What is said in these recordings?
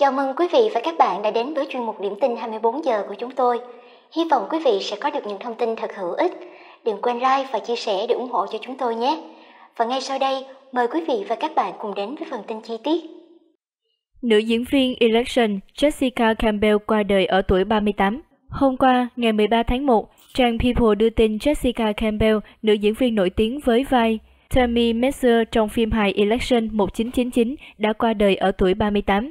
Chào mừng quý vị và các bạn đã đến với chuyên mục điểm tin 24 giờ của chúng tôi. Hy vọng quý vị sẽ có được những thông tin thật hữu ích. Đừng quên like và chia sẻ để ủng hộ cho chúng tôi nhé. Và ngay sau đây, mời quý vị và các bạn cùng đến với phần tin chi tiết. Nữ diễn viên Election Jessica Campbell qua đời ở tuổi 38. Hôm qua, ngày 13 tháng 1, trang People đưa tin Jessica Campbell, nữ diễn viên nổi tiếng với vai Tammy Messer trong phim hài Election 1999 đã qua đời ở tuổi 38.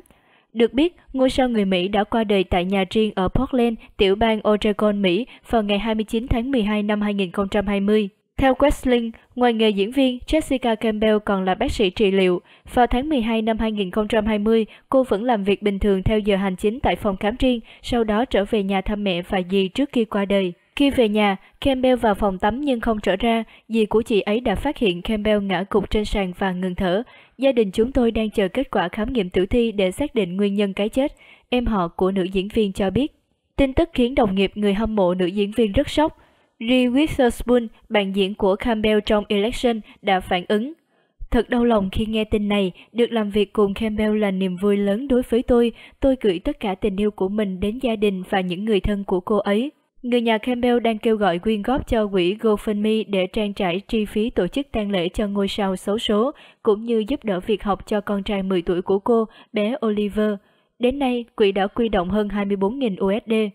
Được biết, ngôi sao người Mỹ đã qua đời tại nhà riêng ở Portland, tiểu bang Oregon, Mỹ vào ngày 29 tháng 12 năm 2020. Theo Westling, ngoài nghề diễn viên, Jessica Campbell còn là bác sĩ trị liệu. Vào tháng 12 năm 2020, cô vẫn làm việc bình thường theo giờ hành chính tại phòng khám riêng, sau đó trở về nhà thăm mẹ và dì trước khi qua đời. Khi về nhà, Campbell vào phòng tắm nhưng không trở ra, dì của chị ấy đã phát hiện Campbell ngã gục trên sàn và ngừng thở. Gia đình chúng tôi đang chờ kết quả khám nghiệm tử thi để xác định nguyên nhân cái chết, em họ của nữ diễn viên cho biết. Tin tức khiến đồng nghiệp người hâm mộ nữ diễn viên rất sốc. Reese Witherspoon, bạn diễn của Campbell trong Election, đã phản ứng. Thật đau lòng khi nghe tin này, được làm việc cùng Campbell là niềm vui lớn đối với tôi. Tôi gửi tất cả tình yêu của mình đến gia đình và những người thân của cô ấy. Người nhà Campbell đang kêu gọi quyên góp cho quỹ GoFundMe để trang trải chi phí tổ chức tang lễ cho ngôi sao xấu số, cũng như giúp đỡ việc học cho con trai 10 tuổi của cô, bé Oliver. Đến nay, quỹ đã quy động hơn 24.000 USD.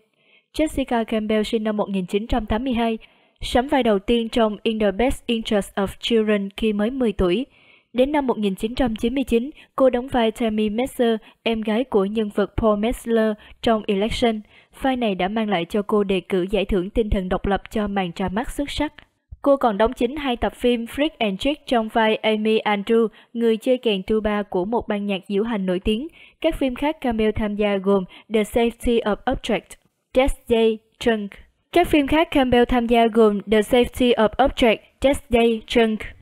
Jessica Campbell sinh năm 1982, sắm vai đầu tiên trong In the Best Interest of Children khi mới 10 tuổi – Đến năm 1999, cô đóng vai Tammy Messer, em gái của nhân vật Paul Messler trong Election. Vai này đã mang lại cho cô đề cử giải thưởng tinh thần độc lập cho màn ra mắt xuất sắc. Cô còn đóng chính hai tập phim Freak and Chick trong vai Amy Andrew, người chơi kèn tuba của một ban nhạc diễu hành nổi tiếng. Các phim khác Camel tham gia gồm The Safety of Object, Death Day, Trunk. Các phim khác Campbell tham gia gồm The Safety of Object, Death Day, Trunk,